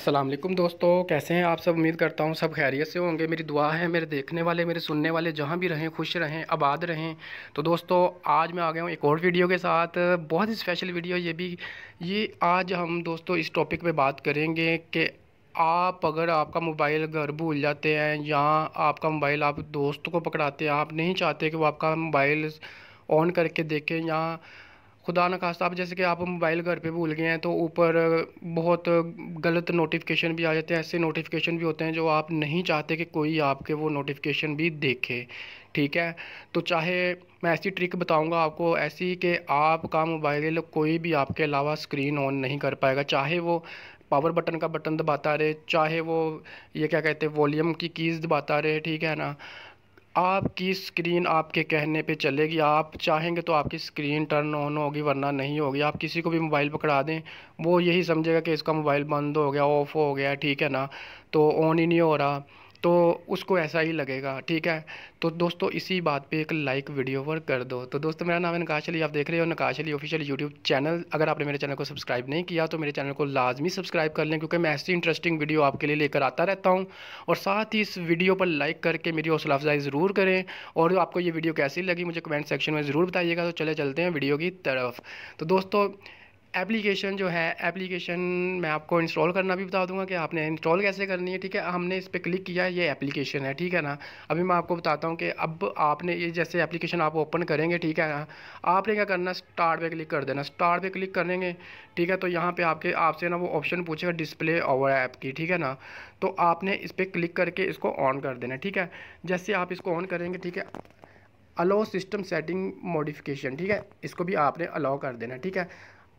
असलम दोस्तों कैसे हैं आप सब उम्मीद करता हूँ सब खैरियत से होंगे मेरी दुआ है मेरे देखने वाले मेरे सुनने वाले जहाँ भी रहें खुश रहें आबाद रहें तो दोस्तों आज मैं आ गया हूँ एक और वीडियो के साथ बहुत ही स्पेशल वीडियो ये भी ये आज हम दोस्तों इस टॉपिक पे बात करेंगे कि आप अगर आपका मोबाइल घर भूल जाते हैं या आपका मोबाइल आप दोस्त को पकड़ाते हैं आप नहीं चाहते कि वो आपका मोबाइल ऑन करके देखें या खुदा न खास्ता आप जैसे कि आप मोबाइल घर पे भूल गए हैं तो ऊपर बहुत गलत नोटिफिकेशन भी आ जाते हैं ऐसे नोटिफिकेशन भी होते हैं जो आप नहीं चाहते कि कोई आपके वो नोटिफिकेशन भी देखे ठीक है तो चाहे मैं ऐसी ट्रिक बताऊंगा आपको ऐसी कि आपका मोबाइल कोई भी आपके अलावा स्क्रीन ऑन नहीं कर पाएगा चाहे वो पावर बटन का बटन दबाता रहे चाहे वो ये क्या कहते हैं वॉल्यूम की कीज़ दबाता रहे ठीक है ना आपकी स्क्रीन आपके कहने पे चलेगी आप चाहेंगे तो आपकी स्क्रीन टर्न ऑन होगी वरना नहीं होगी आप किसी को भी मोबाइल पकड़ा दें वो यही समझेगा कि इसका मोबाइल बंद हो गया ऑफ हो गया ठीक है ना तो ऑन ही नहीं हो रहा तो उसको ऐसा ही लगेगा ठीक है तो दोस्तों इसी बात पे एक लाइक वीडियो पर कर दो तो दोस्तों मेरा नाम है नकाश अली आप देख रहे हो Nakash Ali official YouTube channel अगर आपने मेरे चैनल को सब्सक्राइब नहीं किया तो मेरे चैनल को लाजमी सब्सक्राइब कर लें क्योंकि मैं ऐसी इंटरेस्टिंग वीडियो आपके लिए लेकर आता रहता हूँ और साथ ही इस वीडियो पर लाइक करके मेरी हौसला अफजाई ज़रूर करें और आपको ये वीडियो कैसी लगी मुझे कमेंट सेक्शन में ज़रूर बताइएगा तो चले चलते हैं वीडियो की तरफ तो दोस्तों एप्लीकेशन जो है एप्लीकेशन मैं आपको इंस्टॉल करना भी बता दूंगा कि आपने इंस्टॉल कैसे करनी है ठीक है हमने इस पर क्लिक किया ये एप्लीकेशन है ठीक है ना अभी मैं आपको बताता हूँ कि अब आपने ये जैसे एप्लीकेशन आप ओपन करेंगे ठीक है ना आपने क्या करना स्टार्ट पे क्लिक कर देना स्टार्ट पे क्लिक करेंगे ठीक है तो यहाँ पर आपके आपसे ना वो ऑप्शन पूछेगा डिस्प्ले ओवर ऐप की ठीक है ना तो आपने इस पर क्लिक करके इसको ऑन कर देना ठीक है जैसे आप इसको ऑन करेंगे ठीक है अलाउ सिस्टम सेटिंग मॉडिफिकेशन ठीक है इसको भी आपने अलाउ कर देना ठीक है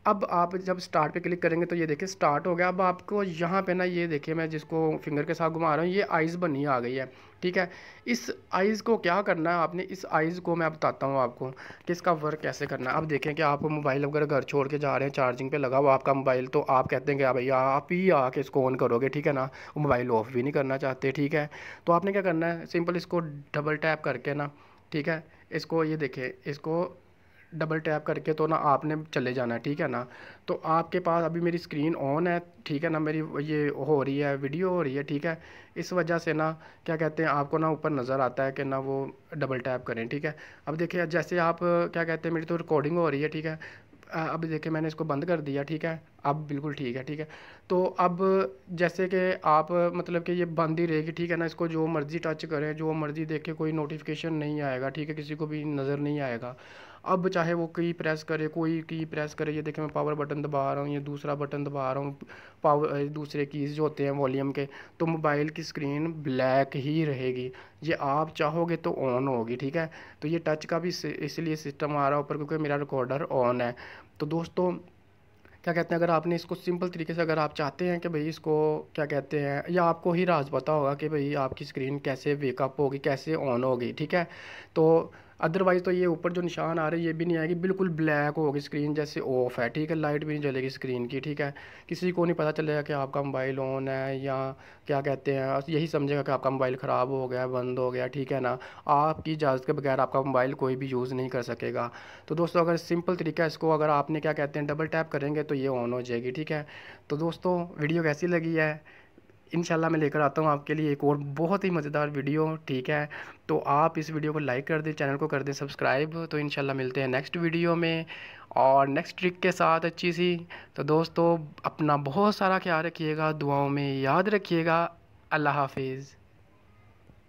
अब आप जब स्टार्ट पे क्लिक करेंगे तो ये देखिए स्टार्ट हो गया अब आपको यहाँ पे ना ये देखिए मैं जिसको फिंगर के साथ घुमा रहा हूँ ये आइज़ बनी आ गई है ठीक है इस आइज़ को क्या करना है आपने इस आइज़ को मैं बताता हूँ आपको कि इसका वर्क कैसे करना है अब देखें कि आप मोबाइल अगर घर छोड़ के जा रहे हैं चार्जिंग पे लगा हुआ आपका मोबाइल तो आप कहते हैं कि हाँ भैया आप ही आके इसको ऑन करोगे ठीक है ना मोबाइल ऑफ भी नहीं करना चाहते ठीक है तो आपने क्या करना है सिंपल इसको डबल टैप करके ना ठीक है इसको ये देखें इसको डबल टैप करके तो ना आपने चले जाना है ठीक है ना तो आपके पास अभी मेरी स्क्रीन ऑन है ठीक है ना मेरी ये हो रही है वीडियो हो रही है ठीक है इस वजह से ना क्या कहते हैं आपको ना ऊपर नज़र आता है कि ना वो डबल टैप करें ठीक है अब देखिए जैसे आप क्या कहते हैं मेरी तो रिकॉर्डिंग हो रही है ठीक है अब देखिए मैंने इसको बंद कर दिया ठीक है अब बिल्कुल ठीक है ठीक है तो अब जैसे कि आप मतलब कि ये बंद ही रहेगी ठीक है ना इसको जो मर्ज़ी टच करें जो मर्ज़ी देखें कोई नोटिफिकेशन नहीं आएगा ठीक है किसी को भी नज़र नहीं आएगा अब चाहे वो की प्रेस करे कोई की प्रेस करे ये देखें मैं पावर बटन दबा रहा हूँ ये दूसरा बटन दबा रहा हूँ पावर दूसरे कीज़ जो होते हैं वॉल्यूम के तो मोबाइल की स्क्रीन ब्लैक ही रहेगी ये आप चाहोगे तो ऑन होगी ठीक है तो ये टच का भी इसलिए सिस्टम आ रहा है ऊपर क्योंकि मेरा रिकॉर्डर ऑन है तो दोस्तों क्या कहते हैं अगर आपने इसको सिंपल तरीके से अगर आप चाहते हैं कि भाई इसको क्या कहते हैं या आपको ही राज पता होगा कि भाई आपकी स्क्रीन कैसे वेकअप होगी कैसे ऑन होगी ठीक है तो अदरवाइज़ तो ये ऊपर जो निशान आ रहे हैं ये भी नहीं आएगी बिल्कुल ब्लैक होगी स्क्रीन जैसे ऑफ है ठीक है लाइट भी नहीं जलेगी स्क्रीन की ठीक है किसी को नहीं पता चलेगा कि आपका मोबाइल ऑन है या क्या कहते हैं यही समझेगा कि आपका मोबाइल ख़राब हो गया बंद हो गया ठीक है ना आपकी इजाज़त के बगैर आपका मोबाइल कोई भी यूज़ नहीं कर सकेगा तो दोस्तों अगर सिंपल तरीका इसको अगर आपने क्या कहते हैं डबल टैप करेंगे तो ये ऑन हो जाएगी ठीक है तो दोस्तों वीडियो कैसी लगी है इन मैं लेकर आता हूँ आपके लिए एक और बहुत ही मज़ेदार वीडियो ठीक है तो आप इस वीडियो को लाइक कर दें चैनल को कर दें सब्सक्राइब तो इन मिलते हैं नेक्स्ट वीडियो में और नेक्स्ट ट्रिक के साथ अच्छी सी तो दोस्तों अपना बहुत सारा ख्याल रखिएगा दुआओं में याद रखिएगा अल्लाह हाफिज़